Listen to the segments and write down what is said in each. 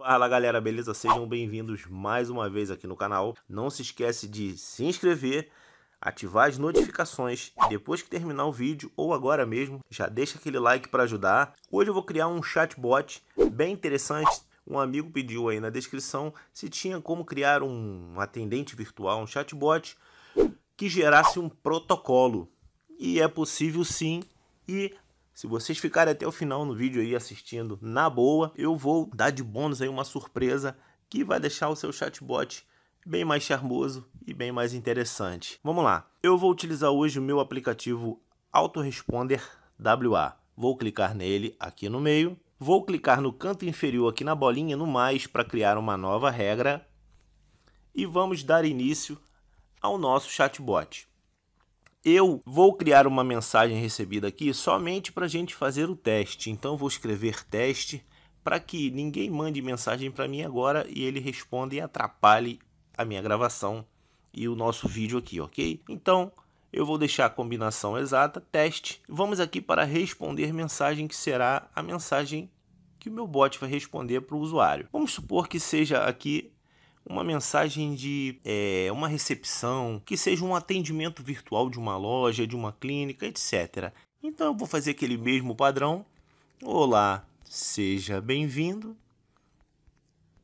Fala galera, beleza? Sejam bem-vindos mais uma vez aqui no canal. Não se esquece de se inscrever, ativar as notificações e depois que terminar o vídeo ou agora mesmo, já deixa aquele like para ajudar. Hoje eu vou criar um chatbot bem interessante. Um amigo pediu aí na descrição se tinha como criar um atendente virtual, um chatbot que gerasse um protocolo. E é possível sim, e se vocês ficarem até o final no vídeo aí assistindo na boa, eu vou dar de bônus aí uma surpresa que vai deixar o seu chatbot bem mais charmoso e bem mais interessante. Vamos lá. Eu vou utilizar hoje o meu aplicativo Autoresponder WA. Vou clicar nele aqui no meio. Vou clicar no canto inferior aqui na bolinha no mais para criar uma nova regra. E vamos dar início ao nosso chatbot. Eu vou criar uma mensagem recebida aqui somente para a gente fazer o teste. Então vou escrever teste para que ninguém mande mensagem para mim agora e ele responda e atrapalhe a minha gravação e o nosso vídeo aqui, ok? Então eu vou deixar a combinação exata, teste. Vamos aqui para responder mensagem, que será a mensagem que o meu bot vai responder para o usuário. Vamos supor que seja aqui uma mensagem de é, uma recepção, que seja um atendimento virtual de uma loja, de uma clínica, etc. Então eu vou fazer aquele mesmo padrão. Olá, seja bem-vindo.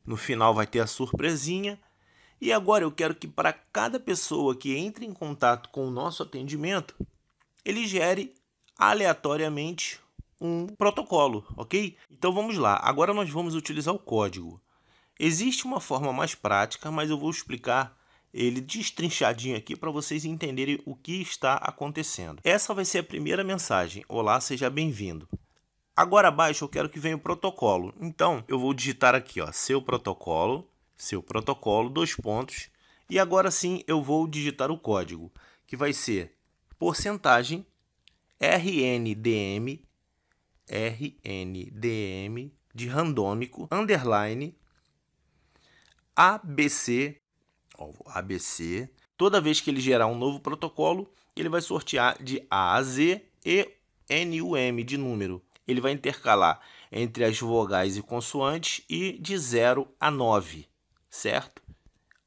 No final vai ter a surpresinha. E agora eu quero que para cada pessoa que entre em contato com o nosso atendimento, ele gere aleatoriamente um protocolo, ok? Então vamos lá. Agora nós vamos utilizar o código. Existe uma forma mais prática, mas eu vou explicar ele destrinchadinho aqui para vocês entenderem o que está acontecendo. Essa vai ser a primeira mensagem. Olá, seja bem-vindo. Agora abaixo eu quero que venha o protocolo. Então, eu vou digitar aqui, ó, seu protocolo, seu protocolo, dois pontos. E agora sim eu vou digitar o código, que vai ser porcentagem RNDM RNDM de randômico underline ABC, ó, ABC, toda vez que ele gerar um novo protocolo, ele vai sortear de A a Z e NUM de número. Ele vai intercalar entre as vogais e consoantes e de 0 a 9, certo?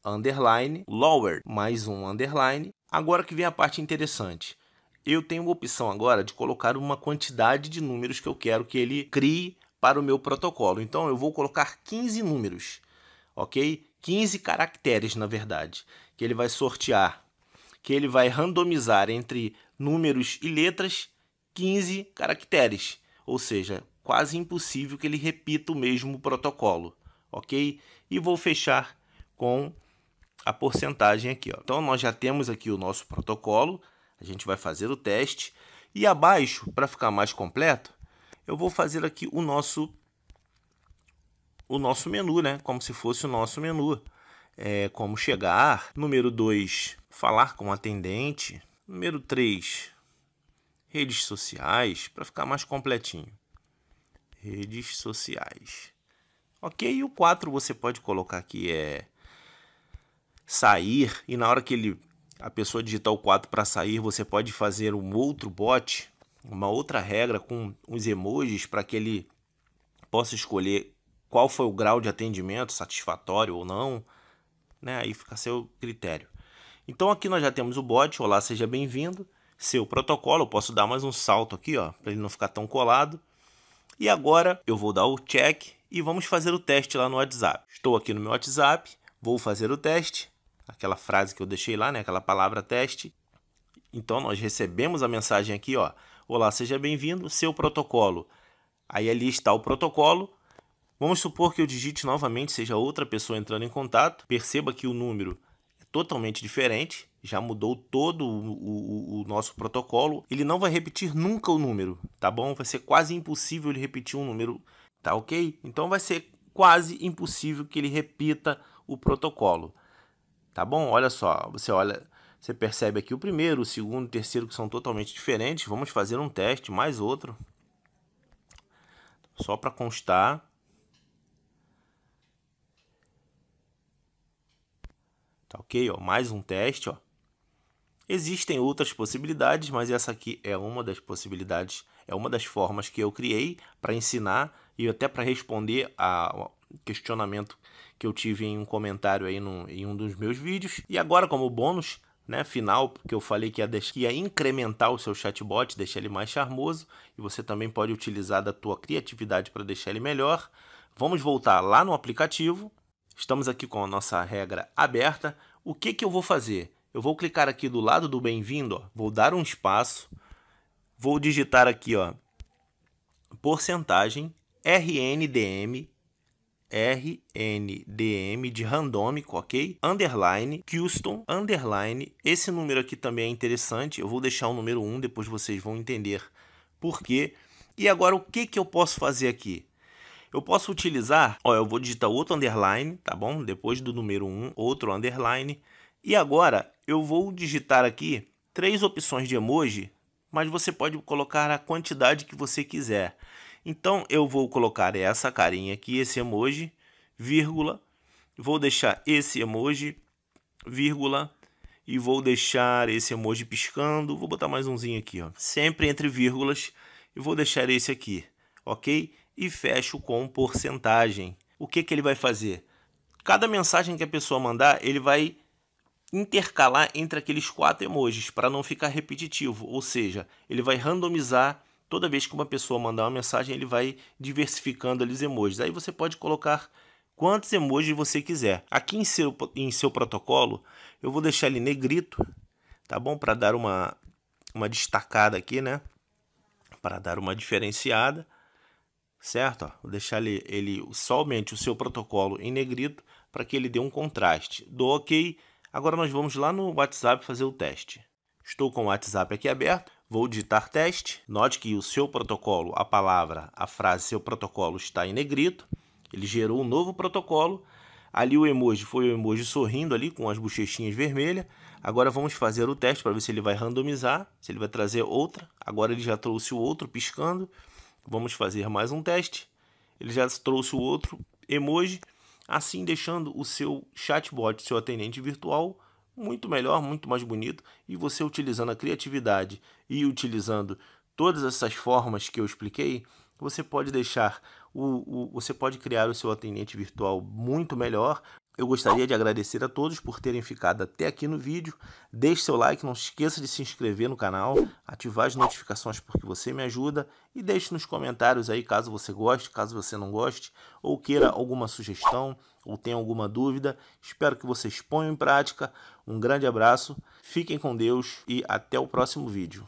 Underline, lower, mais um underline. Agora que vem a parte interessante. Eu tenho a opção agora de colocar uma quantidade de números que eu quero que ele crie para o meu protocolo. Então eu vou colocar 15 números ok? 15 caracteres, na verdade, que ele vai sortear, que ele vai randomizar entre números e letras 15 caracteres, ou seja, quase impossível que ele repita o mesmo protocolo, ok? E vou fechar com a porcentagem aqui. Ó. Então, nós já temos aqui o nosso protocolo, a gente vai fazer o teste. E abaixo, para ficar mais completo, eu vou fazer aqui o nosso o nosso menu, né? Como se fosse o nosso menu. É, como chegar. Número 2, falar com o atendente. Número 3, redes sociais, para ficar mais completinho. Redes sociais. Ok, e o 4 você pode colocar aqui é sair, e na hora que ele a pessoa digitar o 4 para sair, você pode fazer um outro bot, uma outra regra com os emojis para que ele possa escolher qual foi o grau de atendimento, satisfatório ou não, né? Aí fica a seu critério. Então aqui nós já temos o bot, olá, seja bem-vindo, seu protocolo, eu posso dar mais um salto aqui, ó, para ele não ficar tão colado. E agora eu vou dar o check e vamos fazer o teste lá no WhatsApp. Estou aqui no meu WhatsApp, vou fazer o teste, aquela frase que eu deixei lá, né, aquela palavra teste. Então nós recebemos a mensagem aqui, ó, olá, seja bem-vindo, seu protocolo. Aí ali está o protocolo, Vamos supor que eu digite novamente seja outra pessoa entrando em contato, perceba que o número é totalmente diferente, já mudou todo o, o, o, nosso protocolo. Ele não vai repetir nunca o número, tá bom? Vai ser quase impossível ele repetir um número, tá ok? Então vai ser quase impossível que ele repita o protocolo, tá bom? Olha só, você olha, você percebe aqui o primeiro, o segundo, o terceiro que são totalmente diferentes. Vamos fazer um teste, mais outro, só para constar. Tá ok? Ó, mais um teste. Ó. Existem outras possibilidades, mas essa aqui é uma das possibilidades, é uma das formas que eu criei para ensinar e até para responder ao questionamento que eu tive em um comentário aí no, em um dos meus vídeos. E agora, como bônus né, final, porque eu falei que ia, que ia incrementar o seu chatbot, deixar ele mais charmoso, e você também pode utilizar da tua criatividade para deixar ele melhor. Vamos voltar lá no aplicativo Estamos aqui com a nossa regra aberta. O que, que eu vou fazer? Eu vou clicar aqui do lado do bem-vindo, vou dar um espaço, vou digitar aqui, ó, porcentagem RNDM RNDM de randômico, ok? Underline, custom, underline. Esse número aqui também é interessante. Eu vou deixar o número 1, depois vocês vão entender por quê. E agora, o que, que eu posso fazer aqui? Eu posso utilizar, ó, eu vou digitar outro underline, tá bom? Depois do número 1, outro underline. E agora eu vou digitar aqui três opções de emoji, mas você pode colocar a quantidade que você quiser. Então eu vou colocar essa carinha aqui, esse emoji, vírgula, vou deixar esse emoji, vírgula, e vou deixar esse emoji piscando, vou botar mais umzinho aqui, ó, sempre entre vírgulas, e vou deixar esse aqui, ok? e fecho com porcentagem. O que, que ele vai fazer? Cada mensagem que a pessoa mandar, ele vai intercalar entre aqueles quatro emojis para não ficar repetitivo, ou seja, ele vai randomizar toda vez que uma pessoa mandar uma mensagem, ele vai diversificando ali os emojis. Aí você pode colocar quantos emojis você quiser. Aqui em seu, em seu protocolo, eu vou deixar ele negrito, tá bom? Para dar uma, uma destacada aqui, né? Para dar uma diferenciada certo? vou deixar ele, ele somente o seu protocolo em negrito para que ele dê um contraste. Dou OK. Agora nós vamos lá no WhatsApp fazer o teste. Estou com o WhatsApp aqui aberto. Vou digitar teste. Note que o seu protocolo, a palavra, a frase seu protocolo está em negrito. Ele gerou um novo protocolo. Ali o emoji foi o emoji sorrindo ali com as bochechinhas vermelhas. Agora vamos fazer o teste para ver se ele vai randomizar, se ele vai trazer outra. Agora ele já trouxe o outro piscando. Vamos fazer mais um teste. Ele já trouxe o outro emoji, assim deixando o seu chatbot, seu atendente virtual, muito melhor, muito mais bonito. E você utilizando a criatividade e utilizando todas essas formas que eu expliquei, você pode deixar o, o, você pode criar o seu atendente virtual muito melhor, eu gostaria de agradecer a todos por terem ficado até aqui no vídeo. Deixe seu like, não se esqueça de se inscrever no canal, ativar as notificações porque você me ajuda e deixe nos comentários aí caso você goste, caso você não goste ou queira alguma sugestão ou tenha alguma dúvida. Espero que vocês ponham em prática. Um grande abraço, fiquem com Deus e até o próximo vídeo.